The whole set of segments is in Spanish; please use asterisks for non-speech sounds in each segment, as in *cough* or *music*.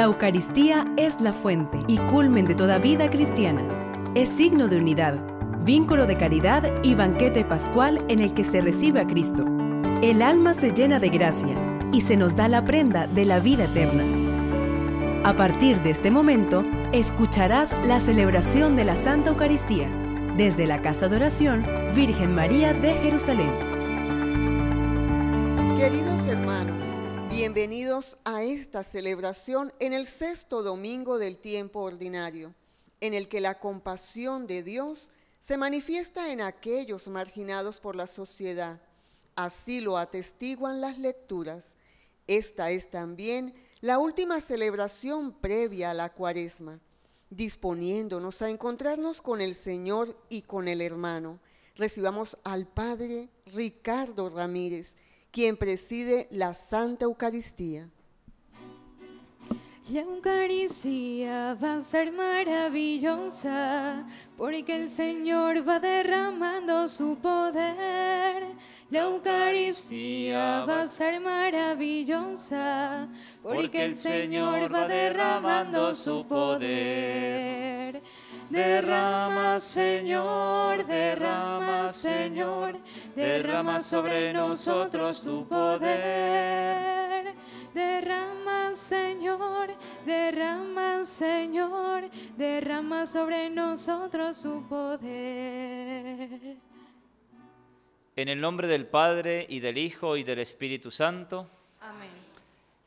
La Eucaristía es la fuente y culmen de toda vida cristiana. Es signo de unidad, vínculo de caridad y banquete pascual en el que se recibe a Cristo. El alma se llena de gracia y se nos da la prenda de la vida eterna. A partir de este momento, escucharás la celebración de la Santa Eucaristía desde la Casa de Oración Virgen María de Jerusalén. Queridos hermanos, bienvenidos esta celebración en el sexto domingo del tiempo ordinario, en el que la compasión de Dios se manifiesta en aquellos marginados por la sociedad. Así lo atestiguan las lecturas. Esta es también la última celebración previa a la cuaresma, disponiéndonos a encontrarnos con el Señor y con el hermano. Recibamos al Padre Ricardo Ramírez, quien preside la Santa Eucaristía. La Eucaristía va a ser maravillosa porque el Señor va derramando su poder. La Eucaristía va a ser maravillosa porque el Señor va derramando su poder. Derrama, Señor, derrama, Señor, derrama sobre nosotros tu poder. Derrama, Señor, derrama, Señor, derrama sobre nosotros su poder. En el nombre del Padre y del Hijo y del Espíritu Santo. Amén.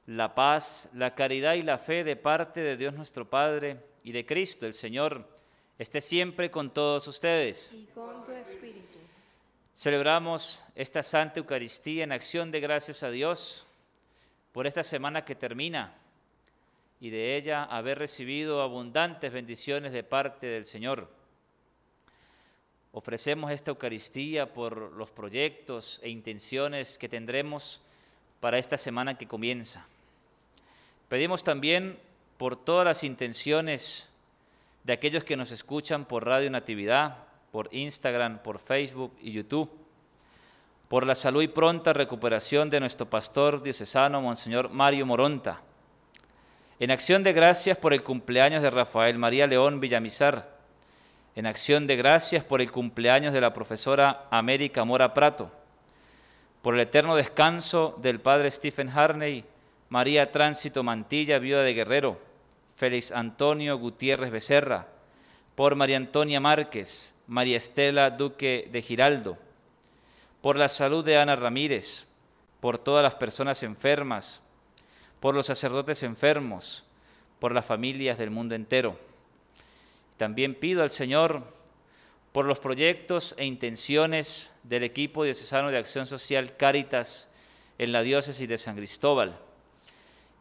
La paz, la caridad y la fe de parte de Dios nuestro Padre y de Cristo el Señor esté siempre con todos ustedes. Y con tu espíritu. Celebramos esta Santa Eucaristía en acción de gracias a Dios por esta semana que termina y de ella haber recibido abundantes bendiciones de parte del Señor. Ofrecemos esta Eucaristía por los proyectos e intenciones que tendremos para esta semana que comienza. Pedimos también por todas las intenciones de aquellos que nos escuchan por Radio Natividad, por Instagram, por Facebook y YouTube por la salud y pronta recuperación de nuestro pastor diocesano, Monseñor Mario Moronta. En acción de gracias por el cumpleaños de Rafael María León Villamizar. En acción de gracias por el cumpleaños de la profesora América Mora Prato. Por el eterno descanso del padre Stephen Harney, María Tránsito Mantilla, viuda de Guerrero, Félix Antonio Gutiérrez Becerra. Por María Antonia Márquez, María Estela Duque de Giraldo por la salud de Ana Ramírez, por todas las personas enfermas, por los sacerdotes enfermos, por las familias del mundo entero. También pido al Señor por los proyectos e intenciones del equipo diocesano de acción social Cáritas en la diócesis de San Cristóbal.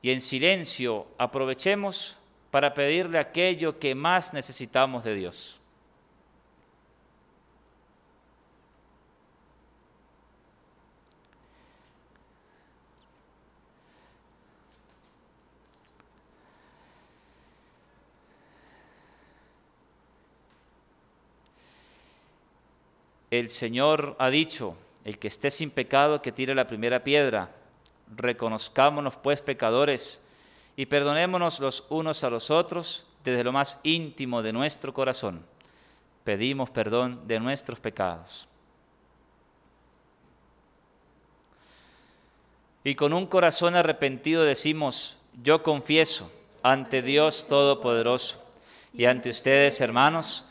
Y en silencio aprovechemos para pedirle aquello que más necesitamos de Dios. el Señor ha dicho, el que esté sin pecado, que tire la primera piedra. Reconozcámonos pues pecadores y perdonémonos los unos a los otros desde lo más íntimo de nuestro corazón. Pedimos perdón de nuestros pecados. Y con un corazón arrepentido decimos, yo confieso ante Dios Todopoderoso y ante ustedes, hermanos,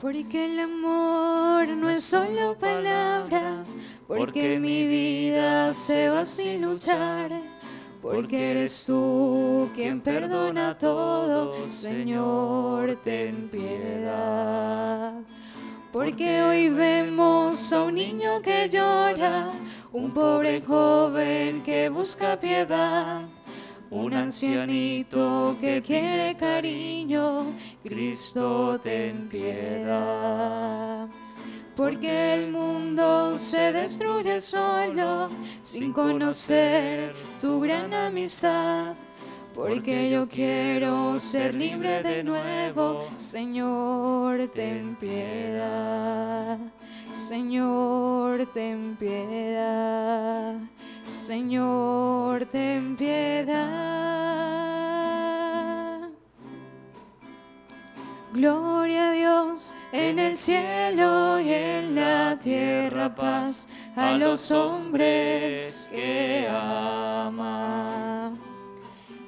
porque el amor no es solo palabras, porque mi vida se va sin luchar, porque eres tú quien perdona todo, Señor, ten piedad. Porque hoy vemos a un niño que llora, un pobre joven que busca piedad un ancianito que quiere cariño, Cristo ten piedad. Porque el mundo se destruye solo sin conocer tu gran amistad. Porque yo quiero ser libre de nuevo, Señor, ten piedad. Señor, ten piedad. Señor, ten piedad. Gloria a Dios en el cielo y en la tierra paz a los hombres que ama.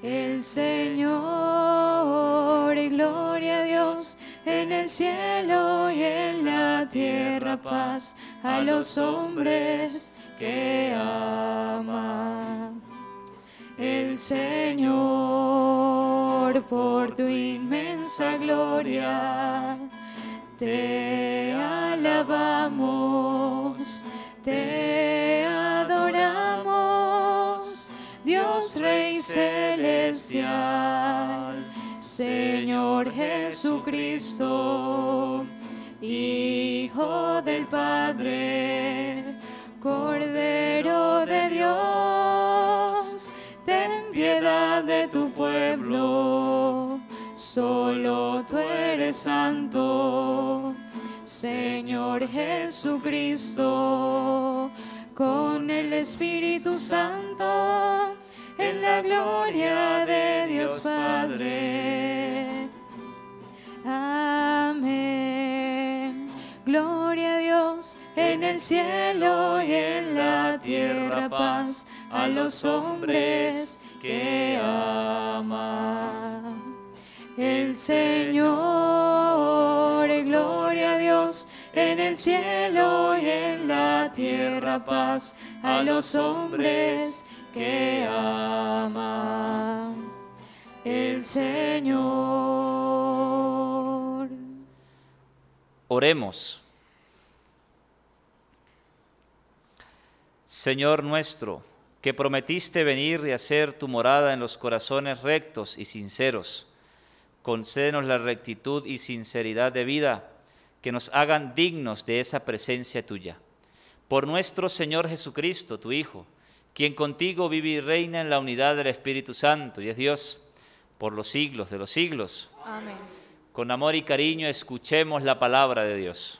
El Señor y gloria a Dios en el cielo y en la tierra paz a los hombres que que ama. El Señor, por tu inmensa gloria, te alabamos, te adoramos, Dios Rey Celestial, Señor Jesucristo, Hijo del Padre Cordero de Dios, ten piedad de tu pueblo, solo tú eres santo, Señor Jesucristo, con el Espíritu Santo, en la gloria de Dios Padre. Amén en el cielo y en la tierra paz a los hombres que ama. El Señor, gloria a Dios, en el cielo y en la tierra paz a los hombres que ama. El Señor. Oremos. Señor nuestro, que prometiste venir y hacer tu morada en los corazones rectos y sinceros, concédenos la rectitud y sinceridad de vida que nos hagan dignos de esa presencia tuya. Por nuestro Señor Jesucristo, tu Hijo, quien contigo vive y reina en la unidad del Espíritu Santo y es Dios, por los siglos de los siglos. Amén. Con amor y cariño escuchemos la palabra de Dios.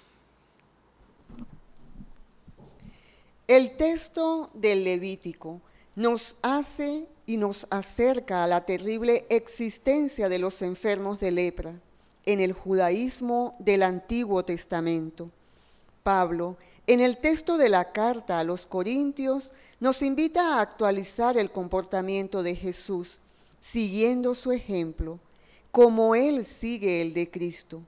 El texto del Levítico nos hace y nos acerca a la terrible existencia de los enfermos de lepra en el judaísmo del Antiguo Testamento. Pablo, en el texto de la carta a los Corintios, nos invita a actualizar el comportamiento de Jesús, siguiendo su ejemplo, como él sigue el de Cristo.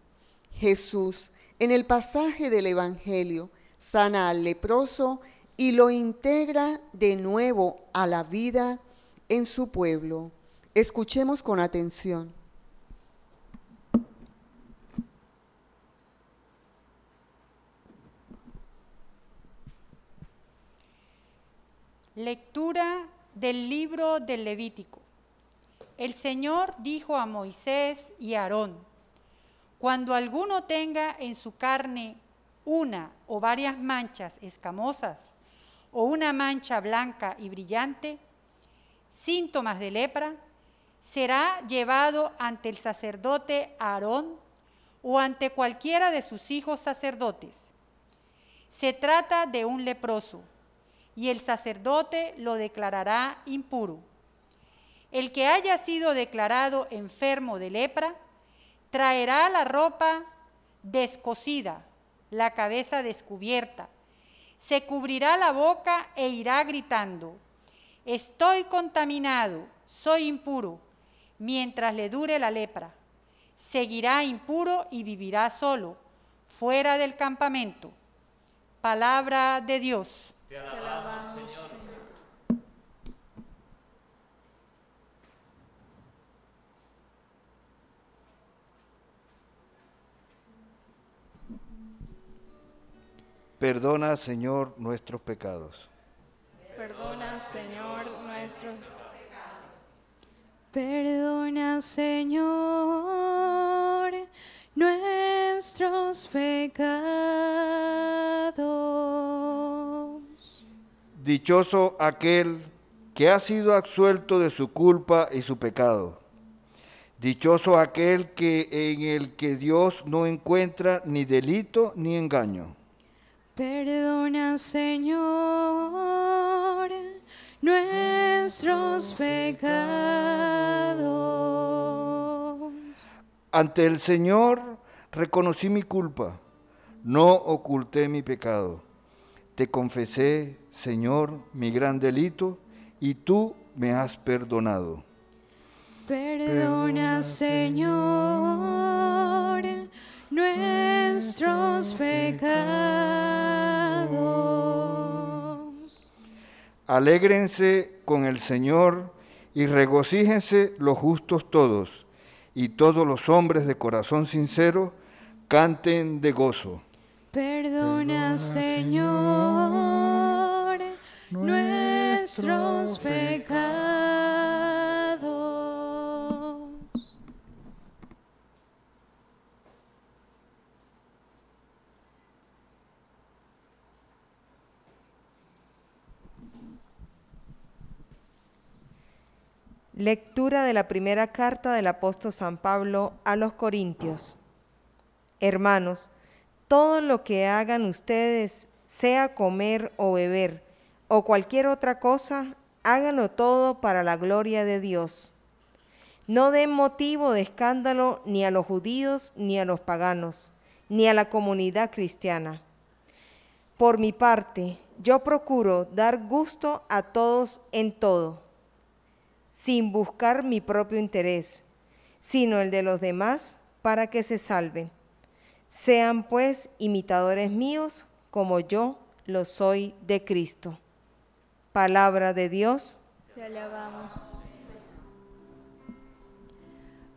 Jesús, en el pasaje del Evangelio, sana al leproso y lo integra de nuevo a la vida en su pueblo. Escuchemos con atención. Lectura del libro del Levítico. El Señor dijo a Moisés y a Aarón, cuando alguno tenga en su carne una o varias manchas escamosas, o una mancha blanca y brillante, síntomas de lepra, será llevado ante el sacerdote Aarón o ante cualquiera de sus hijos sacerdotes. Se trata de un leproso y el sacerdote lo declarará impuro. El que haya sido declarado enfermo de lepra traerá la ropa descosida, la cabeza descubierta, se cubrirá la boca e irá gritando, estoy contaminado, soy impuro, mientras le dure la lepra. Seguirá impuro y vivirá solo, fuera del campamento. Palabra de Dios. Te Perdona, Señor, nuestros pecados. Perdona, Señor, nuestros pecados. Perdona, Señor, nuestros pecados. Dichoso aquel que ha sido absuelto de su culpa y su pecado. Dichoso aquel que en el que Dios no encuentra ni delito ni engaño. Perdona, Señor, nuestros pecados. Ante el Señor reconocí mi culpa, no oculté mi pecado. Te confesé, Señor, mi gran delito, y tú me has perdonado. Perdona, Señor nuestros pecados. Alégrense con el Señor y regocíjense los justos todos, y todos los hombres de corazón sincero canten de gozo. Perdona, Señor, nuestros pecados Lectura de la primera carta del apóstol San Pablo a los Corintios. Hermanos, todo lo que hagan ustedes, sea comer o beber, o cualquier otra cosa, háganlo todo para la gloria de Dios. No den motivo de escándalo ni a los judíos, ni a los paganos, ni a la comunidad cristiana. Por mi parte, yo procuro dar gusto a todos en todo sin buscar mi propio interés, sino el de los demás para que se salven. Sean pues imitadores míos como yo lo soy de Cristo. Palabra de Dios. Te alabamos.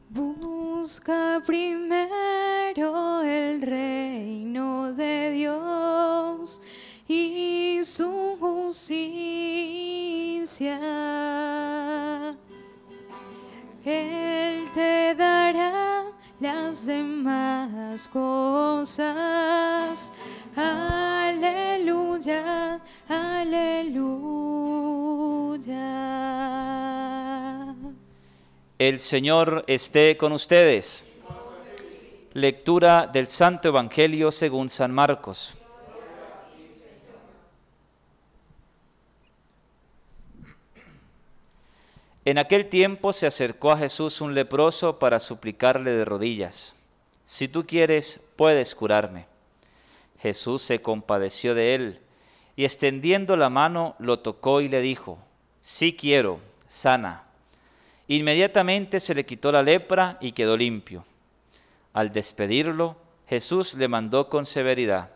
Busca primero el reino de Dios y su justicia. Él te dará las demás cosas. Aleluya, aleluya. El Señor esté con ustedes. Lectura del Santo Evangelio según San Marcos. En aquel tiempo se acercó a Jesús un leproso para suplicarle de rodillas, si tú quieres, puedes curarme. Jesús se compadeció de él y extendiendo la mano lo tocó y le dijo, sí quiero, sana. Inmediatamente se le quitó la lepra y quedó limpio. Al despedirlo, Jesús le mandó con severidad,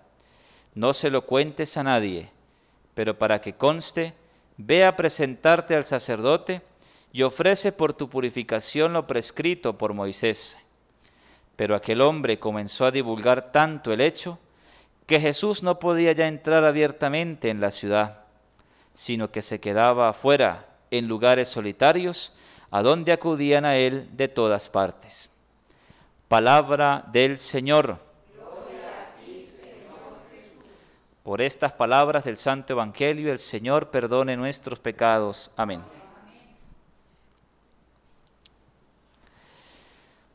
no se lo cuentes a nadie, pero para que conste, ve a presentarte al sacerdote y ofrece por tu purificación lo prescrito por Moisés. Pero aquel hombre comenzó a divulgar tanto el hecho que Jesús no podía ya entrar abiertamente en la ciudad, sino que se quedaba afuera, en lugares solitarios, a donde acudían a él de todas partes. Palabra del Señor. Por estas palabras del Santo Evangelio, el Señor perdone nuestros pecados. Amén.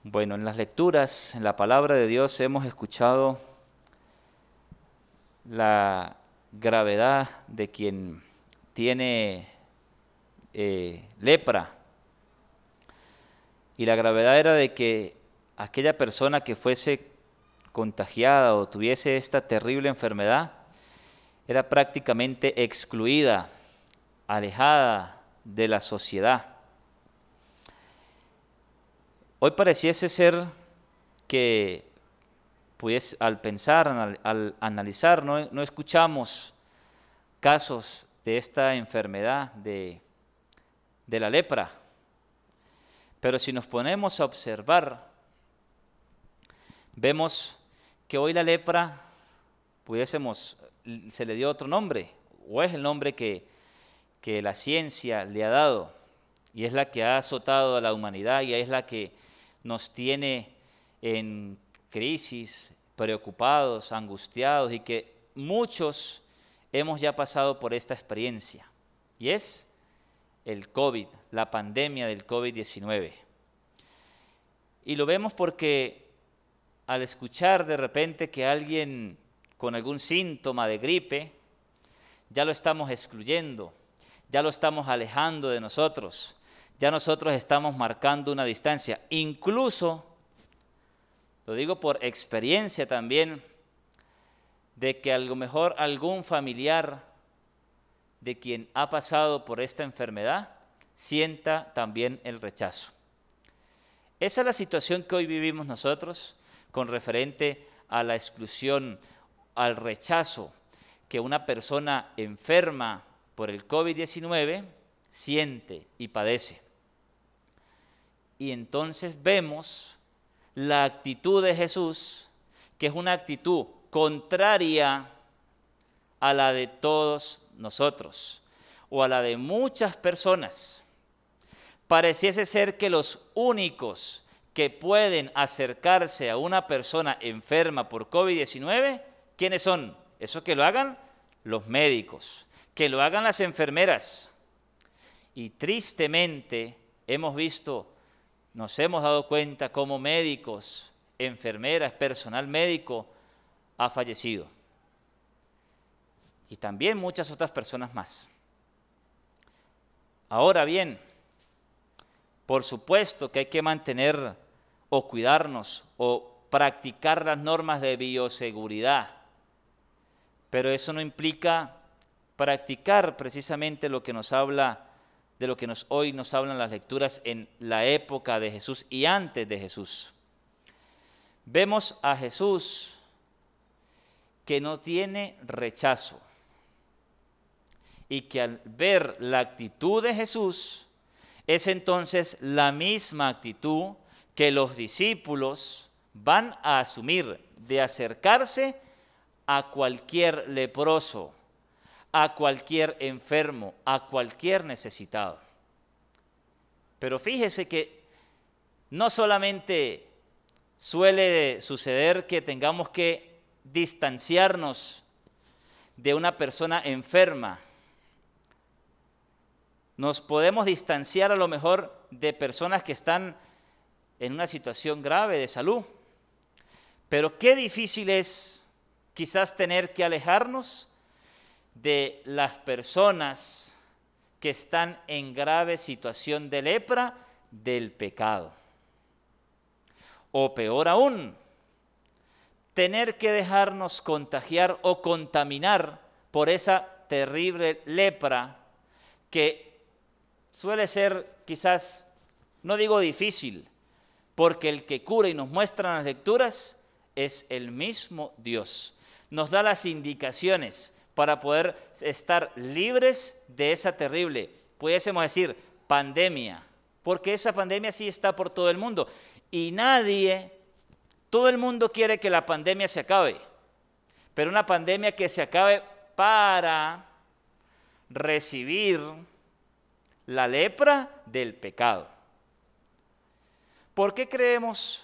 Bueno, en las lecturas, en la palabra de Dios hemos escuchado la gravedad de quien tiene eh, lepra. Y la gravedad era de que aquella persona que fuese contagiada o tuviese esta terrible enfermedad era prácticamente excluida, alejada de la sociedad. Hoy pareciese ser que, pues, al pensar, al, analizar, no, no, escuchamos casos de esta enfermedad de, de la lepra. Pero si nos ponemos a observar, vemos que hoy la lepra, pudiésemos, se le dio otro nombre, o es el nombre que, que la ciencia le ha dado y es la que ha azotado a la humanidad y es la que nos tiene en crisis, preocupados, angustiados y que muchos hemos ya pasado por esta experiencia. Y es el COVID, la pandemia del COVID-19. Y lo vemos porque al escuchar de repente que alguien con algún síntoma de gripe, ya lo estamos excluyendo, ya lo estamos alejando de nosotros, ya nosotros estamos marcando una distancia. Incluso, lo digo por experiencia también, de que a lo mejor algún familiar de quien ha pasado por esta enfermedad sienta también el rechazo. Esa es la situación que hoy vivimos nosotros con referente a la exclusión, al rechazo que una persona enferma por el COVID-19 siente y padece. Y entonces vemos la actitud de Jesús, que es una actitud contraria a la de todos nosotros o a la de muchas personas. Pareciese ser que los únicos que pueden acercarse a una persona enferma por COVID-19, ¿quiénes son? Eso que lo hagan los médicos, que lo hagan las enfermeras. Y tristemente hemos visto nos hemos dado cuenta cómo médicos, enfermeras, personal médico ha fallecido. Y también muchas otras personas más. Ahora bien, por supuesto que hay que mantener o cuidarnos o practicar las normas de bioseguridad, pero eso no implica practicar precisamente lo que nos habla de lo que nos, hoy nos hablan las lecturas en la época de Jesús y antes de Jesús. Vemos a Jesús que no tiene rechazo y que al ver la actitud de Jesús es entonces la misma actitud que los discípulos van a asumir de acercarse a cualquier leproso a cualquier enfermo, a cualquier necesitado. Pero fíjese que no solamente suele suceder que tengamos que distanciarnos de una persona enferma, nos podemos distanciar a lo mejor de personas que están en una situación grave de salud. Pero qué difícil es quizás tener que alejarnos de las personas que están en grave situación de lepra del pecado. O peor aún, tener que dejarnos contagiar o contaminar por esa terrible lepra que suele ser quizás, no digo difícil, porque el que cura y nos muestra en las lecturas es el mismo Dios. Nos da las indicaciones, para poder estar libres de esa terrible, pudiésemos decir, pandemia, porque esa pandemia sí está por todo el mundo. Y nadie, todo el mundo quiere que la pandemia se acabe, pero una pandemia que se acabe para recibir la lepra del pecado. ¿Por qué creemos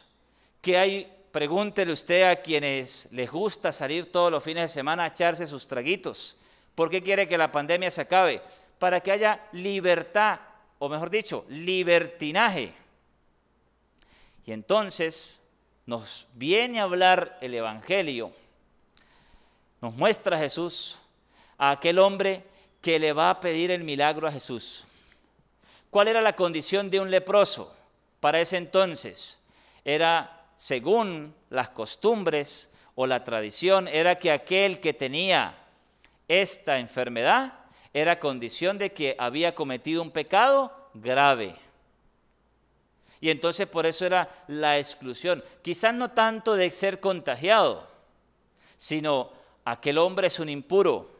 que hay pregúntele usted a quienes les gusta salir todos los fines de semana a echarse sus traguitos. ¿Por qué quiere que la pandemia se acabe? Para que haya libertad, o mejor dicho, libertinaje. Y entonces nos viene a hablar el Evangelio, nos muestra a Jesús a aquel hombre que le va a pedir el milagro a Jesús. ¿Cuál era la condición de un leproso para ese entonces? Era según las costumbres o la tradición, era que aquel que tenía esta enfermedad era condición de que había cometido un pecado grave. Y entonces por eso era la exclusión, quizás no tanto de ser contagiado, sino aquel hombre es un impuro,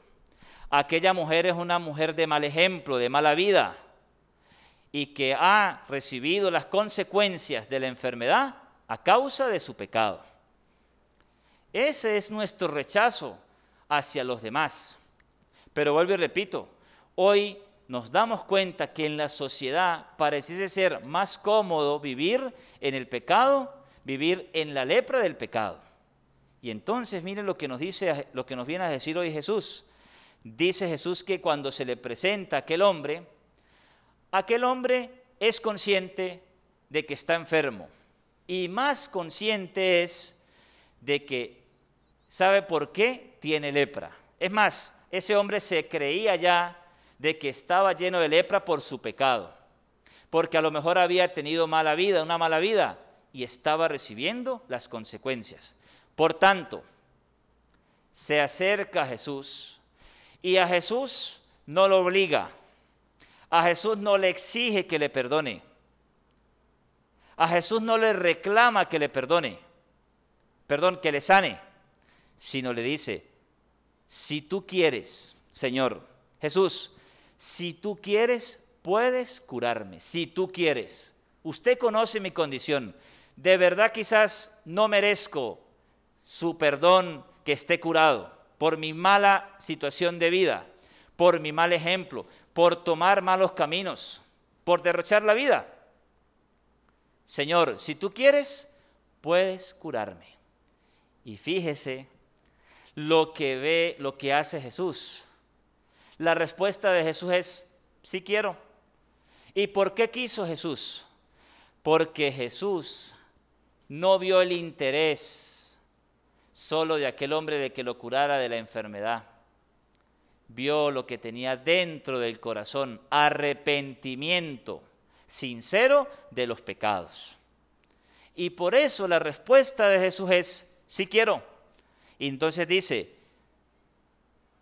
aquella mujer es una mujer de mal ejemplo, de mala vida, y que ha recibido las consecuencias de la enfermedad, a causa de su pecado. Ese es nuestro rechazo hacia los demás. Pero vuelvo y repito, hoy nos damos cuenta que en la sociedad parece ser más cómodo vivir en el pecado, vivir en la lepra del pecado. Y entonces miren lo que nos dice, lo que nos viene a decir hoy Jesús. Dice Jesús que cuando se le presenta a aquel hombre, aquel hombre es consciente de que está enfermo y más consciente es de que sabe por qué tiene lepra. Es más, ese hombre se creía ya de que estaba lleno de lepra por su pecado, porque a lo mejor había tenido mala vida, una mala vida, y estaba recibiendo las consecuencias. Por tanto, se acerca a Jesús y a Jesús no lo obliga, a Jesús no le exige que le perdone. A Jesús no le reclama que le perdone, perdón, que le sane, sino le dice, si tú quieres, Señor, Jesús, si tú quieres, puedes curarme, si tú quieres. Usted conoce mi condición. De verdad quizás no merezco su perdón que esté curado por mi mala situación de vida, por mi mal ejemplo, por tomar malos caminos, por derrochar la vida. Señor, si tú quieres, puedes curarme. Y fíjese lo que ve, lo que hace Jesús. La respuesta de Jesús es, sí quiero. ¿Y por qué quiso Jesús? Porque Jesús no vio el interés solo de aquel hombre de que lo curara de la enfermedad. Vio lo que tenía dentro del corazón, arrepentimiento sincero de los pecados. Y por eso la respuesta de Jesús es, sí quiero. Y entonces dice,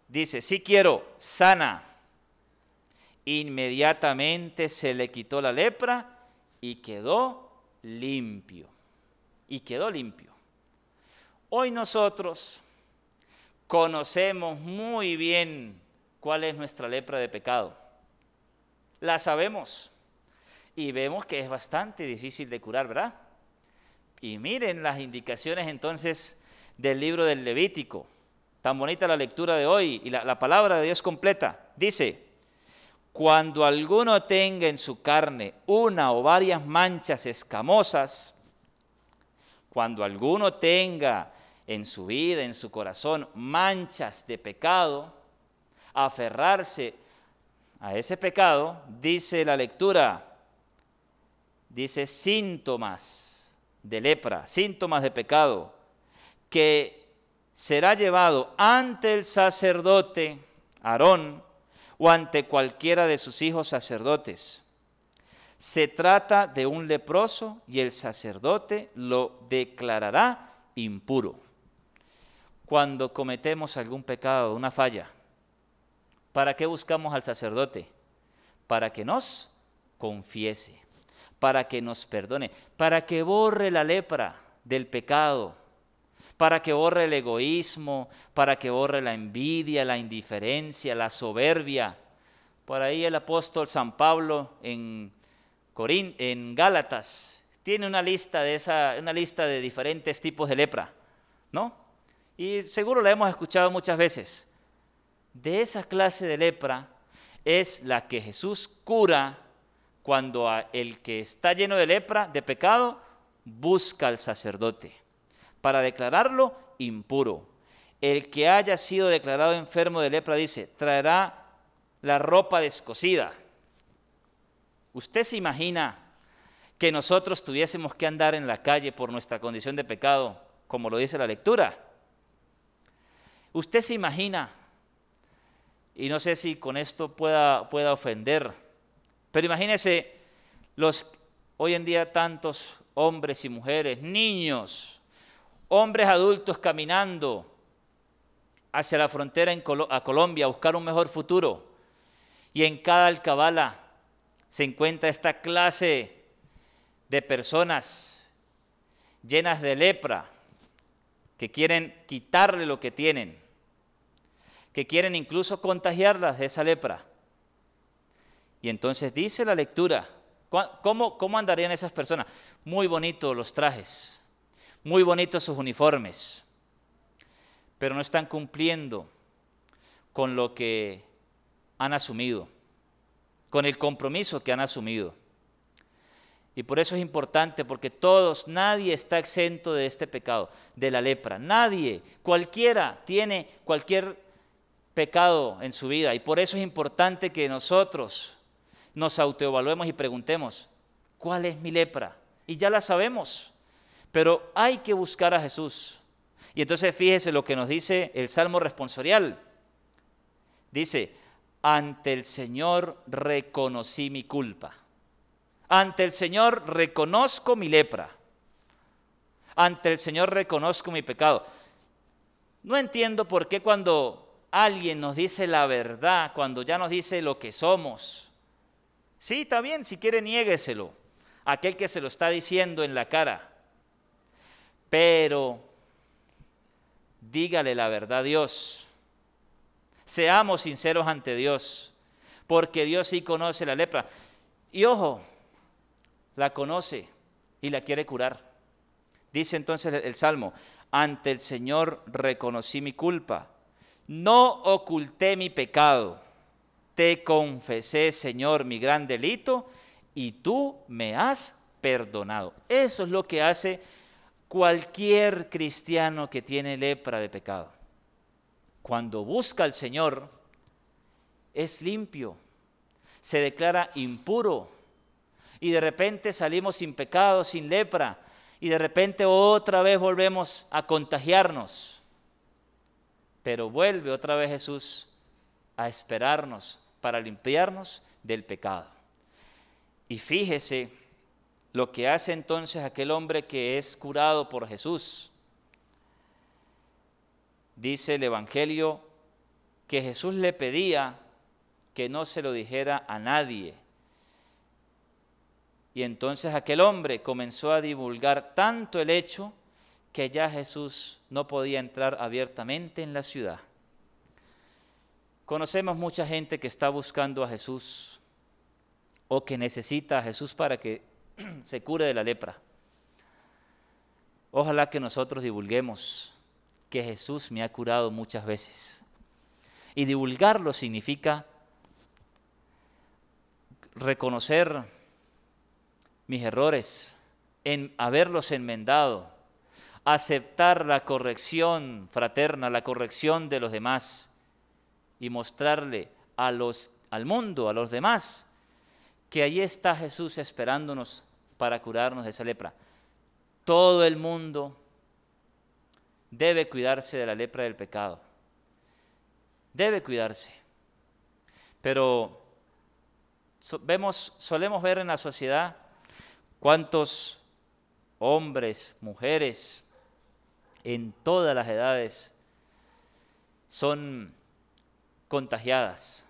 dice, sí quiero, sana. Inmediatamente se le quitó la lepra y quedó limpio. Y quedó limpio. Hoy nosotros conocemos muy bien cuál es nuestra lepra de pecado. La sabemos y vemos que es bastante difícil de curar, ¿verdad? Y miren las indicaciones entonces del libro del Levítico. Tan bonita la lectura de hoy y la, palabra de Dios completa. Dice, cuando alguno tenga en su carne una o varias manchas escamosas, cuando alguno tenga en su vida, en su corazón, manchas de pecado, aferrarse a ese pecado, dice la lectura, dice síntomas de lepra, síntomas de pecado, que será llevado ante el sacerdote Aarón o ante cualquiera de sus hijos sacerdotes. Se trata de un leproso y el sacerdote lo declarará impuro. Cuando cometemos algún pecado, una falla, ¿para qué buscamos al sacerdote? Para que nos confiese para que nos perdone, para que borre la lepra del pecado, para que borre el egoísmo, para que borre la envidia, la indiferencia, la soberbia. Por ahí el apóstol San Pablo en, en Gálatas tiene una lista, de esa, una lista de diferentes tipos de lepra, ¿no? Y seguro la hemos escuchado muchas veces. De esa clase de lepra es la que Jesús cura cuando el que está lleno de lepra, de pecado, busca al sacerdote para declararlo impuro. El que haya sido declarado enfermo de lepra, dice, traerá la ropa descosida. ¿Usted se imagina que nosotros tuviésemos que andar en la calle por nuestra condición de pecado, como lo dice la lectura? ¿Usted se imagina, y no sé si con esto pueda, pueda ofender, pero imagínense los hoy en día tantos hombres y mujeres, niños, hombres adultos caminando hacia la frontera a Colombia a buscar un mejor futuro. Y en cada alcabala se encuentra esta clase de personas llenas de lepra que quieren quitarle lo que tienen, que quieren incluso contagiarlas de esa lepra. Y entonces dice la lectura, ¿cómo, cómo andarían esas personas? Muy bonitos los trajes, muy bonitos sus uniformes, pero no están cumpliendo con lo que han asumido, con el compromiso que han asumido. Y por eso es importante, porque todos, nadie está exento de este pecado, de la lepra. Nadie, cualquiera tiene cualquier pecado en su vida. Y por eso es importante que nosotros nos autoevaluemos y preguntemos, ¿cuál es mi lepra? Y ya la sabemos, pero hay que buscar a Jesús. Y entonces fíjese lo que nos dice el Salmo responsorial. Dice, ante el Señor reconocí mi culpa. Ante el Señor reconozco mi lepra. Ante el Señor reconozco mi pecado. No entiendo por qué cuando alguien nos dice la verdad, cuando ya nos dice lo que somos, Sí, está bien, si quiere niégueselo. Aquel que se lo está diciendo en la cara. Pero dígale la verdad a Dios. Seamos sinceros ante Dios, porque Dios sí conoce la lepra. Y ojo, la conoce y la quiere curar. Dice entonces el Salmo, ante el Señor reconocí mi culpa, no oculté mi pecado te confesé, Señor, mi gran delito, y tú me has perdonado. Eso es lo que hace cualquier cristiano que tiene lepra de pecado. Cuando busca al Señor, es limpio, se declara impuro, y de repente salimos sin pecado, sin lepra, y de repente otra vez volvemos a contagiarnos. Pero vuelve otra vez Jesús a esperarnos, para limpiarnos del pecado. Y fíjese lo que hace entonces aquel hombre que es curado por Jesús. Dice el Evangelio que Jesús le pedía que no se lo dijera a nadie. Y entonces aquel hombre comenzó a divulgar tanto el hecho que ya Jesús no podía entrar abiertamente en la ciudad. Conocemos mucha gente que está buscando a Jesús o que necesita a Jesús para que *clears throat* se cure de la lepra. Ojalá que nosotros divulguemos que Jesús me ha curado muchas veces. Y divulgarlo significa reconocer mis errores, en haberlos enmendado, aceptar la corrección fraterna, la corrección de los demás y mostrarle a los, al mundo, a los demás, que allí está Jesús esperándonos para curarnos de esa lepra. Todo el mundo debe cuidarse de la lepra del pecado. Debe cuidarse. Pero vemos, solemos ver en la sociedad cuántos hombres, mujeres, en todas las edades, son contagiadas,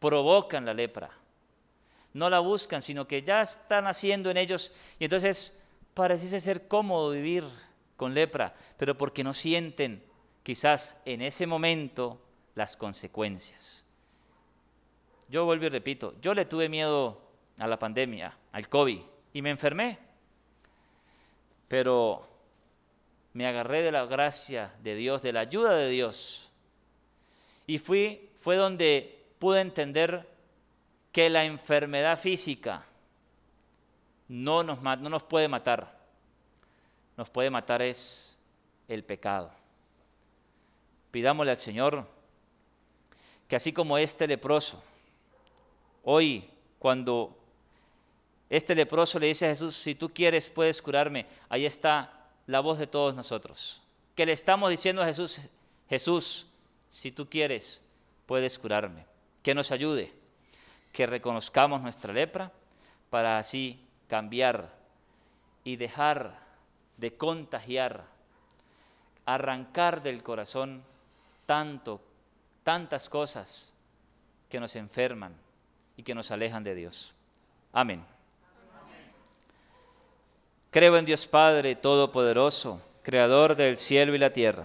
provocan la lepra, no la buscan, sino que ya están haciendo en ellos, y entonces parece ser cómodo vivir con lepra, pero porque no sienten quizás en ese momento las consecuencias. Yo vuelvo y repito, yo le tuve miedo a la pandemia, al COVID, y me enfermé, pero me agarré de la gracia de Dios, de la ayuda de Dios y fui, fue donde pude entender que la enfermedad física no nos, no nos puede matar. Nos puede matar es el pecado. Pidámosle al Señor que así como este leproso, hoy cuando este leproso le dice a Jesús, si tú quieres puedes curarme, ahí está la voz de todos nosotros. Que le estamos diciendo a Jesús, Jesús, si tú quieres, puedes curarme. Que nos ayude, que reconozcamos nuestra lepra para así cambiar y dejar de contagiar, arrancar del corazón tanto, tantas cosas que nos enferman y que nos alejan de Dios. Amén. Creo en Dios Padre Todopoderoso, Creador del cielo y la tierra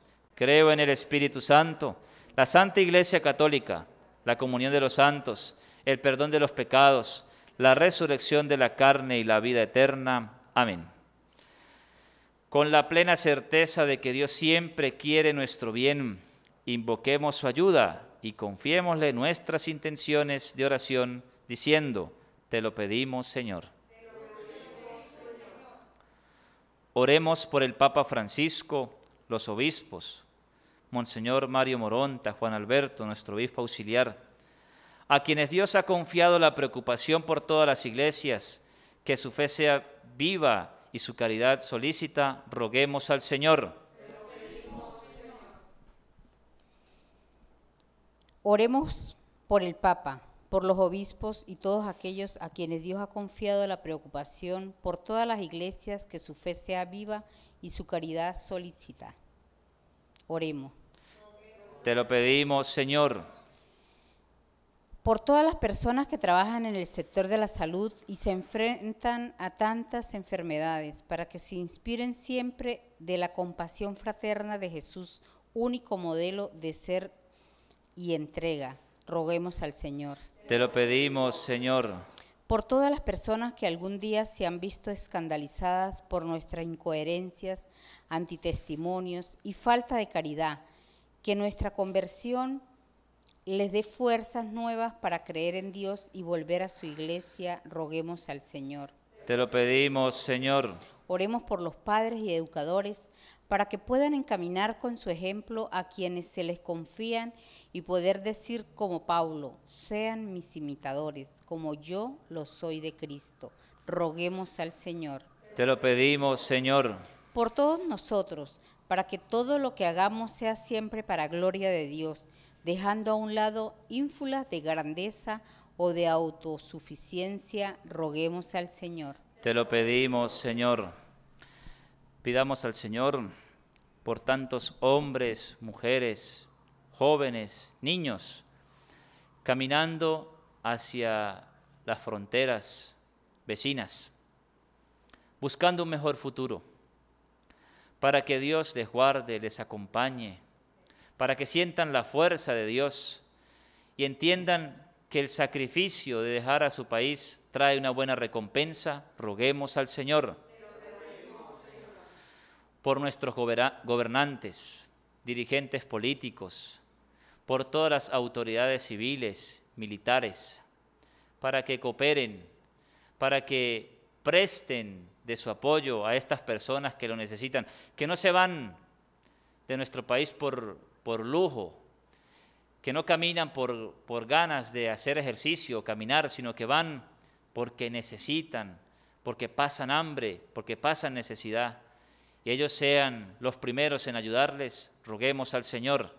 Creo en el Espíritu Santo, la Santa Iglesia Católica, la comunión de los santos, el perdón de los pecados, la resurrección de la carne y la vida eterna. Amén. Con la plena certeza de que Dios siempre quiere nuestro bien, invoquemos su ayuda y confiémosle nuestras intenciones de oración, diciendo, te lo pedimos Señor. Oremos por el Papa Francisco, los obispos, Monseñor Mario Moronta, Juan Alberto, nuestro obispo auxiliar, a quienes Dios ha confiado la preocupación por todas las iglesias, que su fe sea viva y su caridad solícita, roguemos al Señor. Oremos por el Papa, por los obispos y todos aquellos a quienes Dios ha confiado la preocupación por todas las iglesias, que su fe sea viva y su caridad solícita. Oremos. Te lo pedimos, Señor. Por todas las personas que trabajan en el sector de la salud y se enfrentan a tantas enfermedades, para que se inspiren siempre de la compasión fraterna de Jesús, único modelo de ser y entrega. Roguemos al Señor. Te lo pedimos, Señor. Por todas las personas que algún día se han visto escandalizadas por nuestras incoherencias, antitestimonios y falta de caridad, que nuestra conversión les dé fuerzas nuevas para creer en Dios y volver a su iglesia, roguemos al Señor. Te lo pedimos, Señor. Oremos por los padres y educadores para que puedan encaminar con su ejemplo a quienes se les confían y poder decir como Pablo, sean mis imitadores, como yo lo soy de Cristo. Roguemos al Señor. Te lo pedimos, Señor. Por todos nosotros, para que todo lo que hagamos sea siempre para gloria de Dios, dejando a un lado ínfulas de grandeza o de autosuficiencia, roguemos al Señor. Te lo pedimos, Señor. Pidamos al Señor por tantos hombres, mujeres, jóvenes, niños, caminando hacia las fronteras vecinas, buscando un mejor futuro para que Dios les guarde, les acompañe, para que sientan la fuerza de Dios y entiendan que el sacrificio de dejar a su país trae una buena recompensa, roguemos al Señor por nuestros gobernantes, dirigentes políticos, por todas las autoridades civiles, militares, para que cooperen, para que presten de su apoyo a estas personas que lo necesitan, que no se van de nuestro país por, por lujo, que no caminan por, por ganas de hacer ejercicio, caminar, sino que van porque necesitan, porque pasan hambre, porque pasan necesidad, y ellos sean los primeros en ayudarles, roguemos al Señor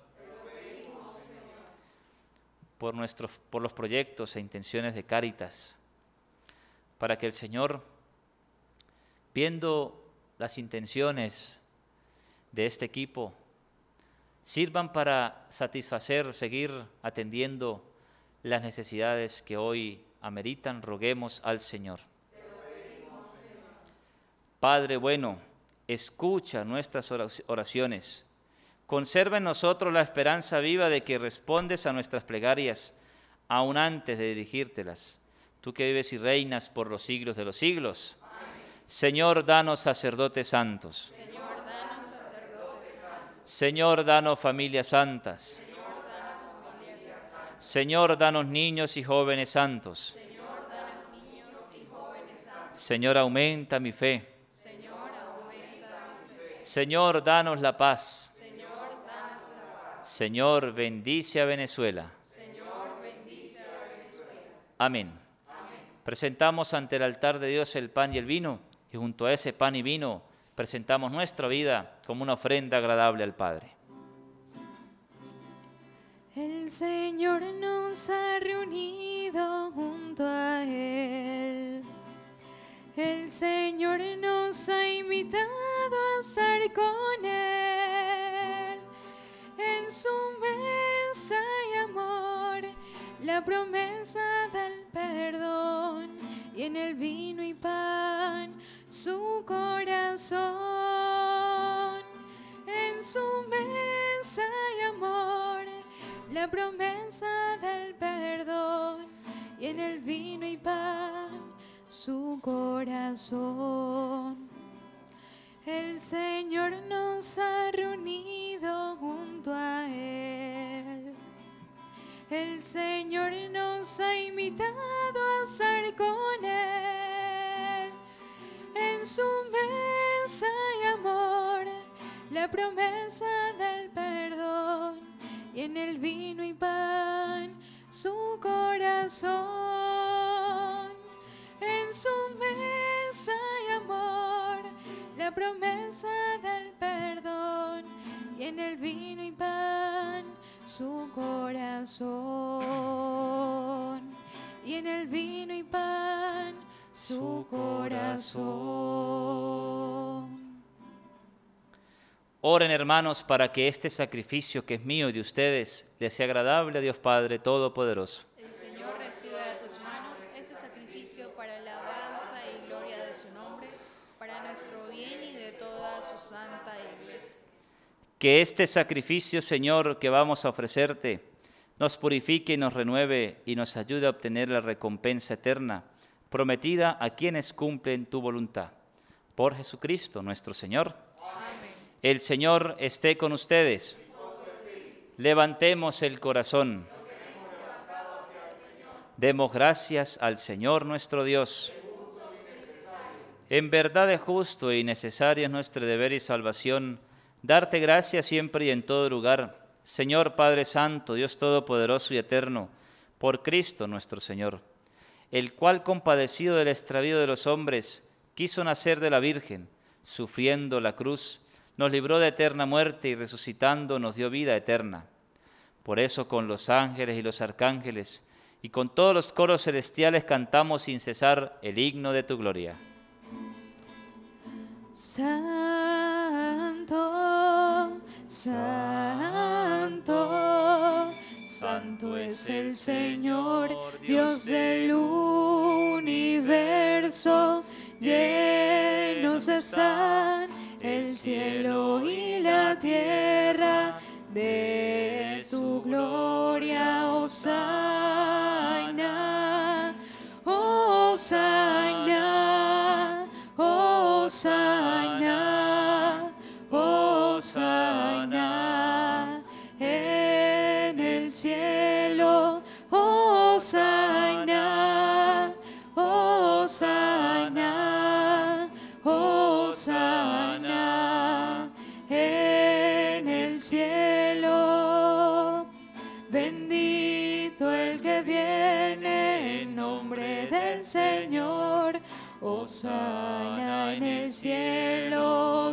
por, nuestros, por los proyectos e intenciones de Cáritas, para que el Señor viendo las intenciones de este equipo, sirvan para satisfacer, seguir atendiendo las necesidades que hoy ameritan, roguemos al Señor. Padre bueno, escucha nuestras oraciones. Conserva en nosotros la esperanza viva de que respondes a nuestras plegarias, aun antes de dirigírtelas. Tú que vives y reinas por los siglos de los siglos Señor, danos sacerdotes santos. Señor, danos, familias santas. Señor danos, niños y jóvenes santos. Señor, aumenta mi fe. Señor, aumenta danos la paz. Señor, bendice a Venezuela. Señor, bendice a Venezuela. Amén. Presentamos ante el altar de Dios el pan y el vino y junto a ese pan y vino presentamos nuestra vida como una ofrenda agradable al Padre. El Señor nos ha reunido junto a Él. El Señor nos ha invitado a estar con Él. En su mesa y amor, la promesa del perdón y en el vino y pan su corazón. En su mesa y amor, la promesa del perdón. Y en el vino y pan, su corazón. El Señor nos ha reunido junto a Él. El Señor nos ha invitado a estar con Él. En su mesa y amor, la promesa del perdón, y en el vino y pan su corazón. En su mesa y amor, la promesa del perdón, y en el vino y pan su corazón. Y en el vino y pan su corazón. Oren hermanos para que este sacrificio que es mío y de ustedes le sea agradable a Dios Padre Todopoderoso. El Señor de tus manos ese sacrificio para alabanza y gloria de su nombre, para nuestro bien y de toda su santa iglesia. Que este sacrificio, Señor, que vamos a ofrecerte, nos purifique y nos renueve y nos ayude a obtener la recompensa eterna prometida a quienes cumplen tu voluntad. Por Jesucristo nuestro Señor. El Señor esté con ustedes. Levantemos el corazón. Demos gracias al Señor nuestro Dios. En verdad es justo y necesario nuestro deber y salvación darte gracias siempre y en todo lugar, Señor Padre Santo, Dios Todopoderoso y Eterno, por Cristo nuestro Señor el cual compadecido del extravío de los hombres, quiso nacer de la Virgen, sufriendo la cruz, nos libró de eterna muerte y resucitando nos dio vida eterna. Por eso con los ángeles y los arcángeles y con todos los coros celestiales cantamos sin cesar el himno de tu gloria. Santo, Santo. Santo es el Señor, Dios del universo, llenos están el cielo y la tierra de tu gloria, Hosanna, oh, Hosanna. Señor, Osana en el cielo,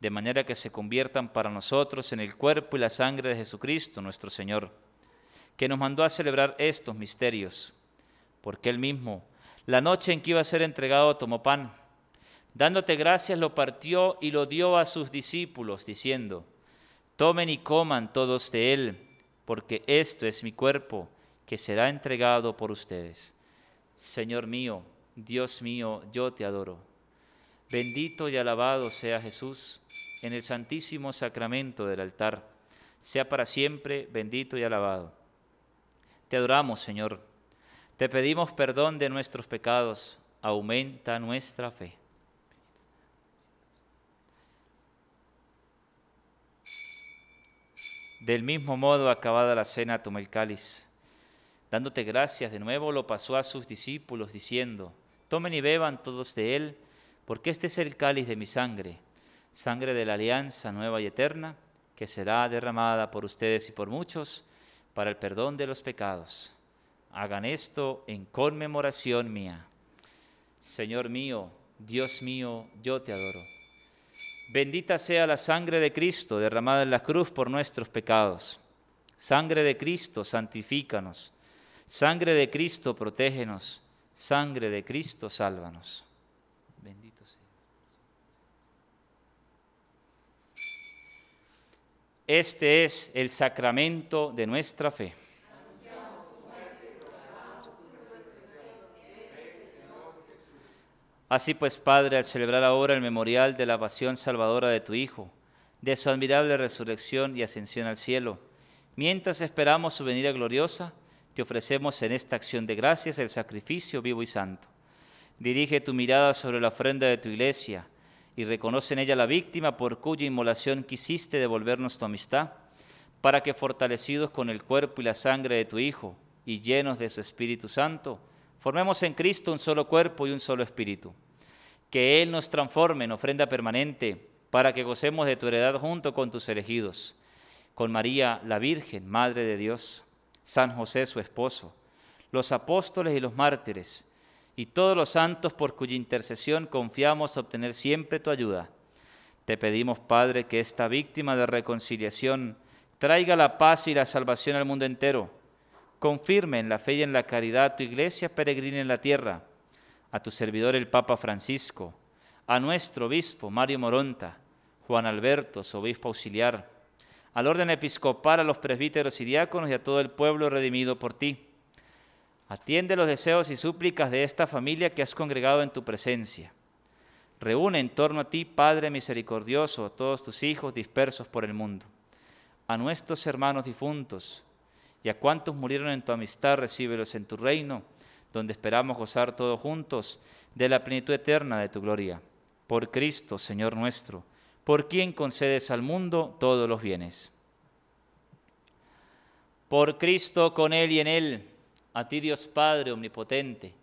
de manera que se conviertan para nosotros en el cuerpo y la sangre de Jesucristo nuestro Señor, que nos mandó a celebrar estos misterios, porque Él mismo, la noche en que iba a ser entregado, tomó pan, dándote gracias lo partió y lo dio a sus discípulos, diciendo, tomen y coman todos de Él, porque esto es mi cuerpo, que será entregado por ustedes. Señor mío, Dios mío, yo te adoro. Bendito y alabado sea Jesús en el santísimo sacramento del altar. Sea para siempre bendito y alabado. Te adoramos, Señor. Te pedimos perdón de nuestros pecados. Aumenta nuestra fe. Del mismo modo, acabada la cena, tomó el cáliz. Dándote gracias de nuevo, lo pasó a sus discípulos, diciendo, tomen y beban todos de él porque este es el cáliz de mi sangre, sangre de la alianza nueva y eterna, que será derramada por ustedes y por muchos para el perdón de los pecados. Hagan esto en conmemoración mía. Señor mío, Dios mío, yo te adoro. Bendita sea la sangre de Cristo derramada en la cruz por nuestros pecados. Sangre de Cristo, santifícanos. Sangre de Cristo, protégenos. Sangre de Cristo, sálvanos. Este es el sacramento de nuestra fe. Así pues, Padre, al celebrar ahora el memorial de la pasión salvadora de tu Hijo, de su admirable resurrección y ascensión al cielo, mientras esperamos su venida gloriosa, te ofrecemos en esta acción de gracias el sacrificio vivo y santo. Dirige tu mirada sobre la ofrenda de tu iglesia y reconoce en ella la víctima por cuya inmolación quisiste devolvernos tu amistad, para que fortalecidos con el cuerpo y la sangre de tu Hijo y llenos de su Espíritu Santo, formemos en Cristo un solo cuerpo y un solo espíritu. Que Él nos transforme en ofrenda permanente, para que gocemos de tu heredad junto con tus elegidos, con María la Virgen, Madre de Dios, San José su esposo, los apóstoles y los mártires, y todos los santos por cuya intercesión confiamos obtener siempre tu ayuda. Te pedimos, Padre, que esta víctima de reconciliación traiga la paz y la salvación al mundo entero. Confirme en la fe y en la caridad a tu iglesia peregrina en la tierra, a tu servidor el Papa Francisco, a nuestro obispo Mario Moronta, Juan Alberto, su obispo auxiliar, al orden episcopal, a los presbíteros y diáconos y a todo el pueblo redimido por ti Atiende los deseos y súplicas de esta familia que has congregado en tu presencia. Reúne en torno a ti, Padre misericordioso, a todos tus hijos dispersos por el mundo, a nuestros hermanos difuntos y a cuantos murieron en tu amistad, recíbelos en tu reino, donde esperamos gozar todos juntos de la plenitud eterna de tu gloria. Por Cristo, Señor nuestro, por quien concedes al mundo todos los bienes. Por Cristo, con Él y en Él a ti Dios Padre Omnipotente,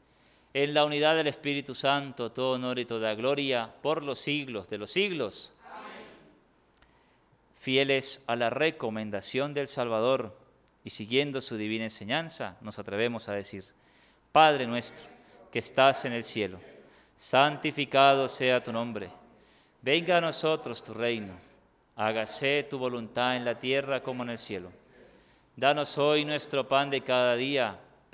en la unidad del Espíritu Santo, todo honor y toda gloria por los siglos de los siglos. Amén. Fieles a la recomendación del Salvador y siguiendo su divina enseñanza, nos atrevemos a decir, Padre nuestro, que estás en el cielo, santificado sea tu nombre, venga a nosotros tu reino, hágase tu voluntad en la tierra como en el cielo. Danos hoy nuestro pan de cada día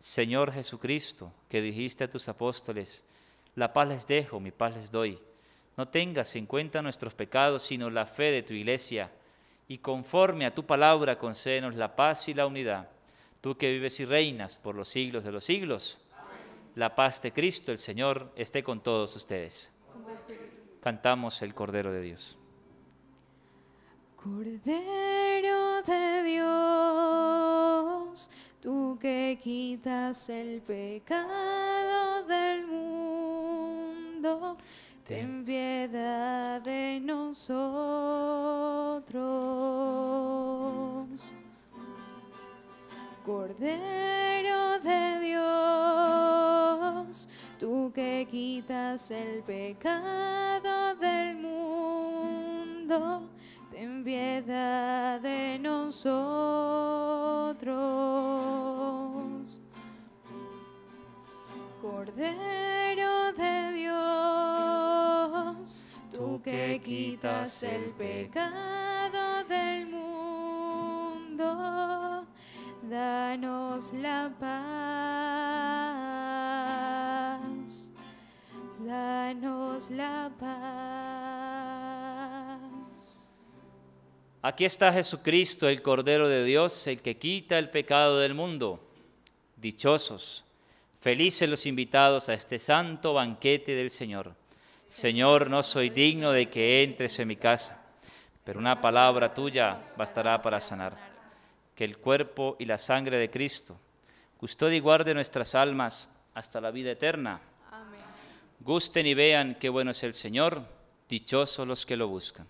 Señor Jesucristo, que dijiste a tus apóstoles, la paz les dejo, mi paz les doy. No tengas en cuenta nuestros pecados, sino la fe de tu iglesia, y conforme a tu palabra concédenos la paz y la unidad. Tú que vives y reinas por los siglos de los siglos, la paz de Cristo el Señor esté con todos ustedes. Cantamos el Cordero de Dios. Cordero de Dios tú que quitas el pecado del mundo, ten piedad de nosotros. Cordero de Dios, tú que quitas el pecado del mundo, ten piedad de nosotros. Cordero de Dios, tú que quitas el pecado del mundo, danos la paz, danos la paz. Aquí está Jesucristo, el Cordero de Dios, el que quita el pecado del mundo. Dichosos, felices los invitados a este santo banquete del Señor. Señor, no soy digno de que entres en mi casa, pero una palabra tuya bastará para sanar. Que el cuerpo y la sangre de Cristo custodie y guarde nuestras almas hasta la vida eterna. Amén. Gusten y vean qué bueno es el Señor, dichosos los que lo buscan.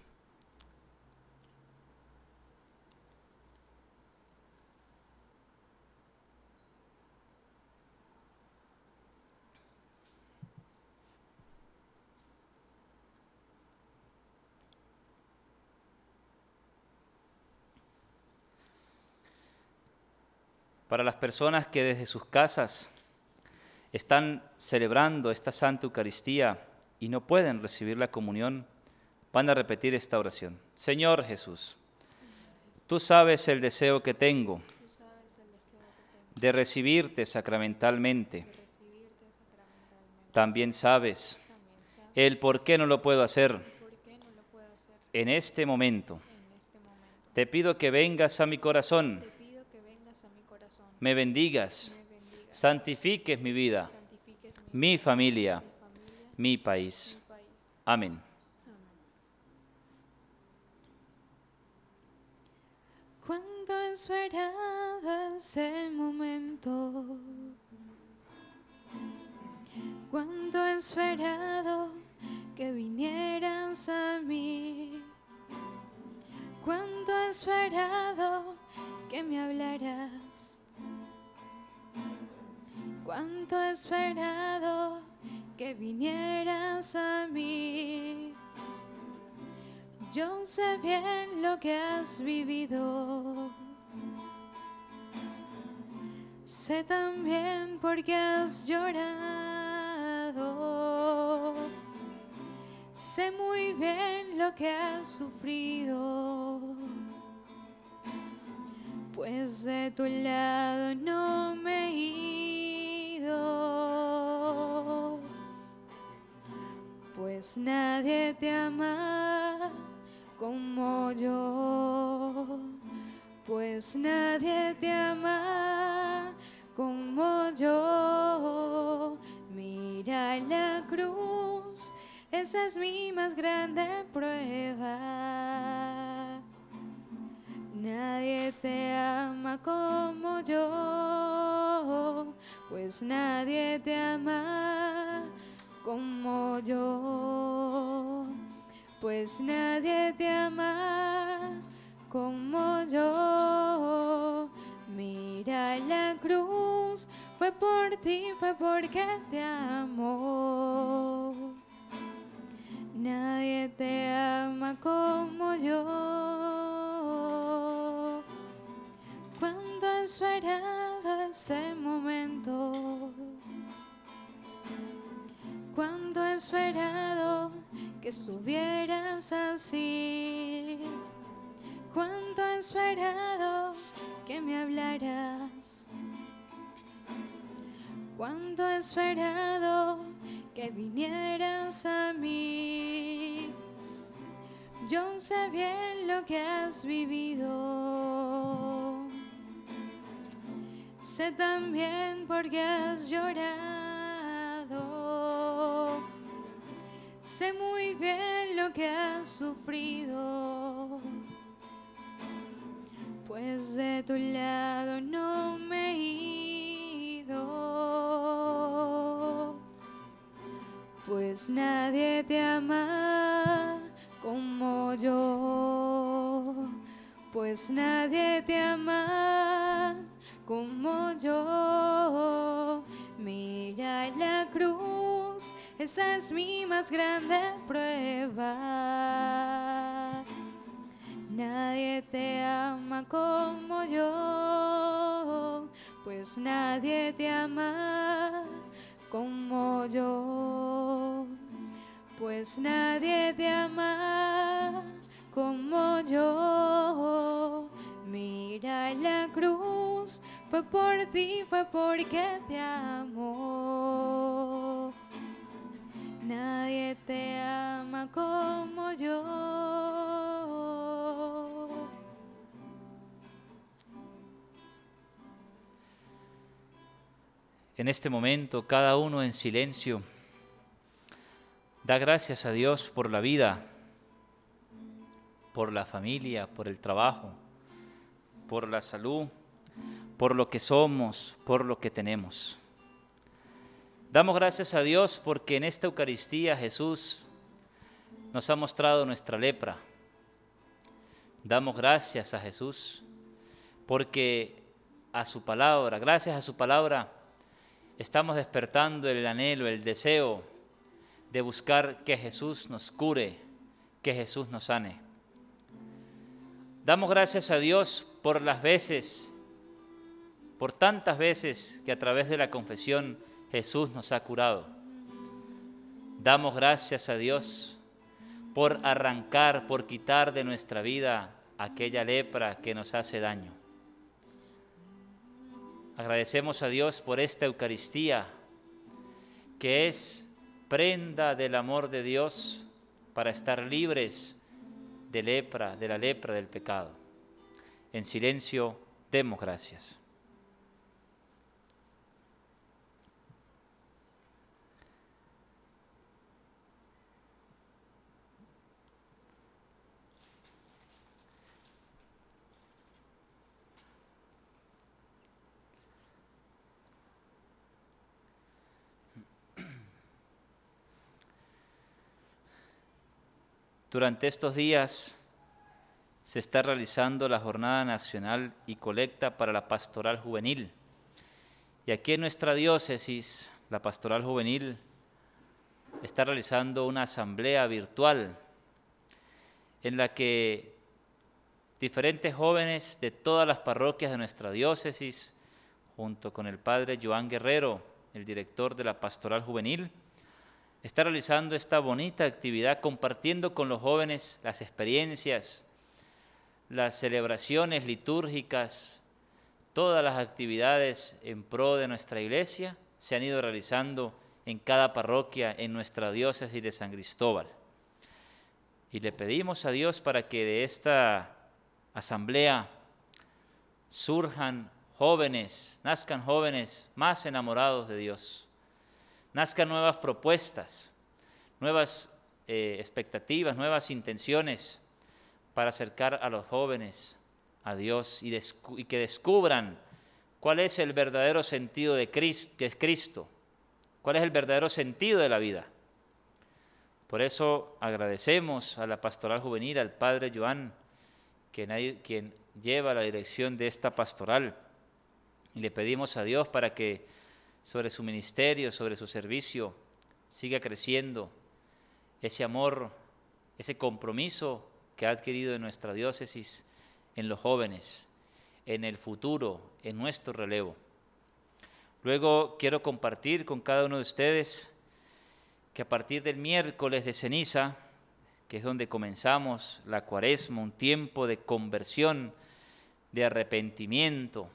para las personas que desde sus casas están celebrando esta Santa Eucaristía y no pueden recibir la comunión, van a repetir esta oración. Señor Jesús, tú sabes el deseo que tengo de recibirte sacramentalmente. También sabes el por qué no lo puedo hacer en este momento. Te pido que vengas a mi corazón me bendigas, santifiques mi vida, mi familia, mi país. Amén. Cuánto he esperado ese momento, cuánto he esperado que vinieras a mí, cuánto he esperado que me hablaras Cuánto he esperado que vinieras a mí. Yo sé bien lo que has vivido. Sé también por qué has llorado. Sé muy bien lo que has sufrido. Pues de tu lado no me iré. Pues nadie te ama como yo. Pues nadie te ama como yo. Mira la cruz, esa es mi más grande prueba. Nadie te ama como yo, pues nadie te ama como yo, pues nadie te ama como yo. Mira la cruz, fue por ti, fue porque te amo Nadie te ama como yo. Cuando en esperado ese momento cuánto he esperado que estuvieras así. Cuánto he esperado que me hablaras. Cuánto he esperado que vinieras a mí. Yo sé bien lo que has vivido. Sé también por qué has llorado Sé muy bien lo que has sufrido, pues de tu lado no me he ido, pues nadie te ama como yo, pues nadie te ama como yo. Mira la cruz esa es mi más grande prueba. Nadie te ama como yo, pues nadie te ama como yo, pues nadie te ama como yo. Mira la cruz, fue por ti, fue porque te amo. Nadie te ama como yo. En este momento, cada uno en silencio, da gracias a Dios por la vida, por la familia, por el trabajo, por la salud, por lo que somos, por lo que tenemos. Damos gracias a Dios porque en esta Eucaristía Jesús nos ha mostrado nuestra lepra. Damos gracias a Jesús porque a su palabra, gracias a su palabra, estamos despertando el anhelo, el deseo de buscar que Jesús nos cure, que Jesús nos sane. Damos gracias a Dios por las veces, por tantas veces que a través de la confesión Jesús nos ha curado. Damos gracias a Dios por arrancar, por quitar de nuestra vida aquella lepra que nos hace daño. Agradecemos a Dios por esta Eucaristía, que es prenda del amor de Dios para estar libres de lepra, de la lepra del pecado. En silencio, demos gracias. Durante estos días se está realizando la Jornada Nacional y Colecta para la Pastoral Juvenil. Y aquí en nuestra diócesis, la Pastoral Juvenil está realizando una asamblea virtual en la que diferentes jóvenes de todas las parroquias de nuestra diócesis, junto con el padre Joan Guerrero, el director de la Pastoral Juvenil, está realizando esta bonita actividad, compartiendo con los jóvenes las experiencias, las celebraciones litúrgicas, todas las actividades en pro de nuestra iglesia se han ido realizando en cada parroquia en nuestra diócesis de San Cristóbal. Y le pedimos a Dios para que de esta asamblea surjan jóvenes, nazcan jóvenes más enamorados de Dios nazcan nuevas propuestas, nuevas eh, expectativas, nuevas intenciones para acercar a los jóvenes a Dios y, que descubran cuál es el verdadero sentido de Cristo, que es Cristo, cuál es el verdadero sentido de la vida. Por eso agradecemos a la pastoral juvenil, al padre Joan, quien, quien lleva la dirección de esta pastoral. Y le pedimos a Dios para que sobre su ministerio, sobre su servicio, siga creciendo ese amor, ese compromiso que ha adquirido en nuestra diócesis, en los jóvenes, en el futuro, en nuestro relevo. Luego quiero compartir con cada uno de ustedes que a partir del miércoles de ceniza, que es donde comenzamos la cuaresma, un tiempo de conversión, de arrepentimiento,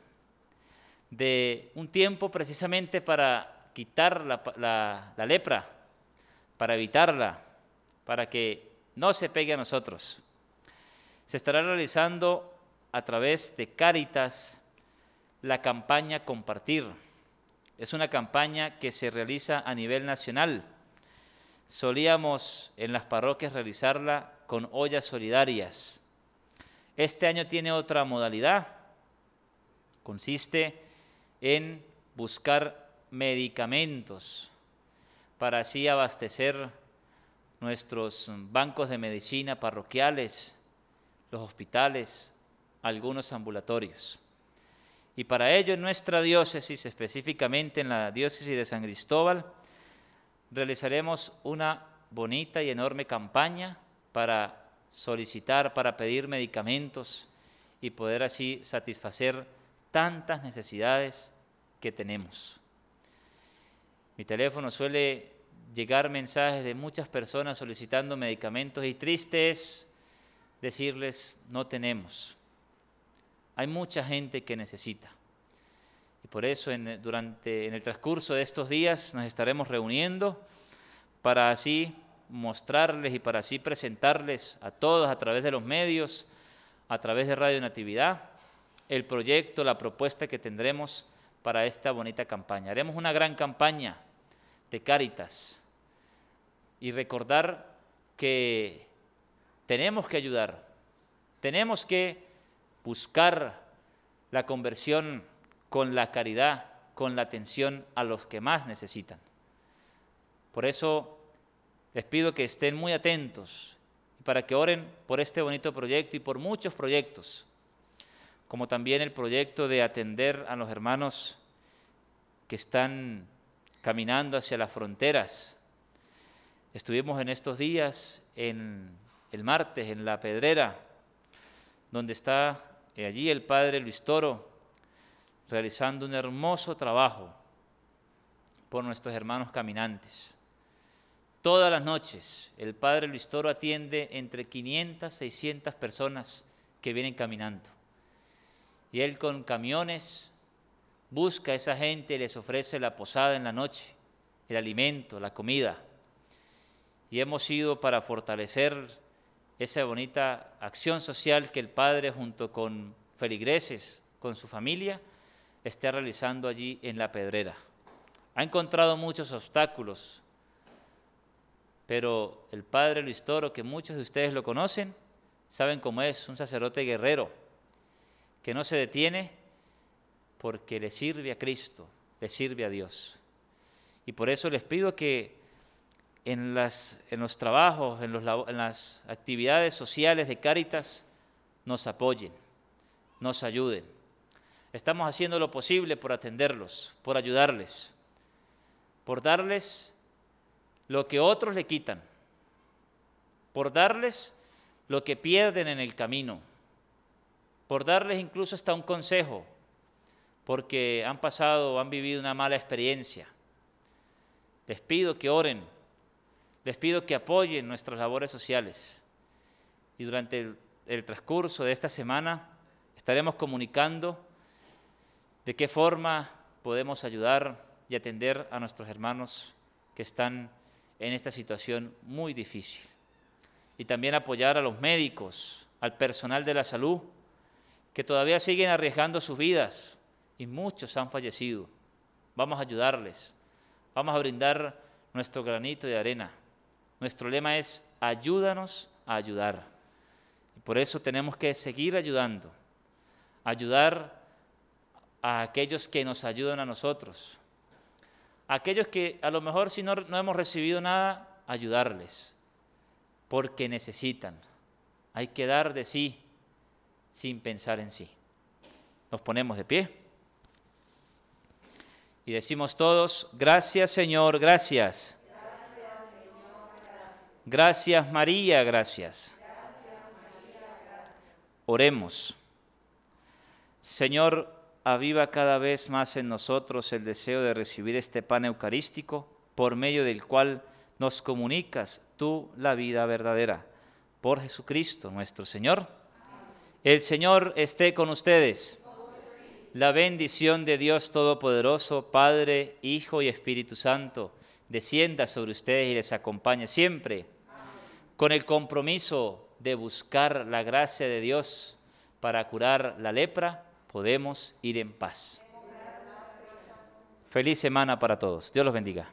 de un tiempo precisamente para quitar la, lepra, para evitarla, para que no se pegue a nosotros. Se estará realizando a través de Cáritas la campaña Compartir. Es una campaña que se realiza a nivel nacional. Solíamos en las parroquias realizarla con ollas solidarias. Este año tiene otra modalidad. Consiste en buscar medicamentos para así abastecer nuestros bancos de medicina parroquiales, los hospitales, algunos ambulatorios. Y para ello en nuestra diócesis, específicamente en la diócesis de San Cristóbal, realizaremos una bonita y enorme campaña para solicitar, para pedir medicamentos y poder así satisfacer tantas necesidades que tenemos. Mi teléfono suele llegar mensajes de muchas personas solicitando medicamentos y triste es decirles no tenemos. Hay mucha gente que necesita. Y por eso en, durante, en el transcurso de estos días nos estaremos reuniendo para así mostrarles y para así presentarles a todos a través de los medios, a través de Radio Natividad, el proyecto, la propuesta que tendremos para esta bonita campaña. Haremos una gran campaña de Cáritas y recordar que tenemos que ayudar, tenemos que buscar la conversión con la caridad, con la atención a los que más necesitan. Por eso les pido que estén muy atentos y para que oren por este bonito proyecto y por muchos proyectos como también el proyecto de atender a los hermanos que están caminando hacia las fronteras. Estuvimos en estos días, en el martes, en La Pedrera, donde está eh, allí el padre Luis Toro realizando un hermoso trabajo por nuestros hermanos caminantes. Todas las noches el padre Luis Toro atiende entre 500, 600 personas que vienen caminando y él con camiones busca a esa gente y les ofrece la posada en la noche, el alimento, la comida. Y hemos ido para fortalecer esa bonita acción social que el padre junto con feligreses, con su familia, está realizando allí en la pedrera. Ha encontrado muchos obstáculos, pero el padre Luis Toro, que muchos de ustedes lo conocen, saben cómo es, un sacerdote guerrero que no se detiene porque le sirve a Cristo, le sirve a Dios. Y por eso les pido que en, los trabajos, en, en las actividades sociales de Cáritas, nos apoyen, nos ayuden. Estamos haciendo lo posible por atenderlos, por ayudarles, por darles lo que otros le quitan, por darles lo que pierden en el camino por darles incluso hasta un consejo, porque han pasado, han vivido una mala experiencia. Les pido que oren, les pido que apoyen nuestras labores sociales. Y durante el, el transcurso de esta semana estaremos comunicando de qué forma podemos ayudar y atender a nuestros hermanos que están en esta situación muy difícil. Y también apoyar a los médicos, al personal de la salud, que todavía siguen arriesgando sus vidas y muchos han fallecido. Vamos a ayudarles, vamos a brindar nuestro granito de arena. Nuestro lema es ayúdanos a ayudar. Y por eso tenemos que seguir ayudando, ayudar a aquellos que nos ayudan a nosotros, aquellos que a lo mejor si no, no hemos recibido nada, ayudarles, porque necesitan. Hay que dar de sí sin pensar en sí. Nos ponemos de pie y decimos todos, gracias Señor, gracias. Gracias, gracias. gracias María, gracias. Oremos. Señor, aviva cada vez más en nosotros el deseo de recibir este pan eucarístico, por medio del cual nos comunicas tú la vida verdadera. Por Jesucristo nuestro Señor. El Señor esté con ustedes. La bendición de Dios Todopoderoso, Padre, Hijo y Espíritu Santo, descienda sobre ustedes y les acompañe siempre con el compromiso de buscar la gracia de Dios para curar la lepra, podemos ir en paz. Feliz semana para todos. Dios los bendiga.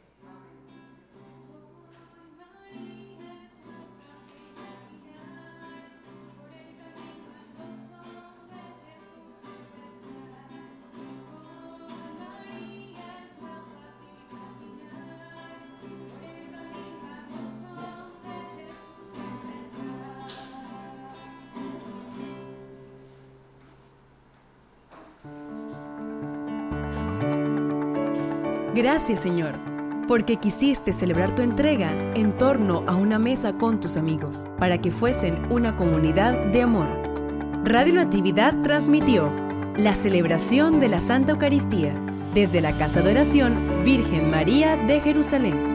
Gracias Señor, porque quisiste celebrar tu entrega en torno a una mesa con tus amigos, para que fuesen una comunidad de amor. Radio Natividad transmitió la celebración de la Santa Eucaristía desde la Casa de Oración Virgen María de Jerusalén.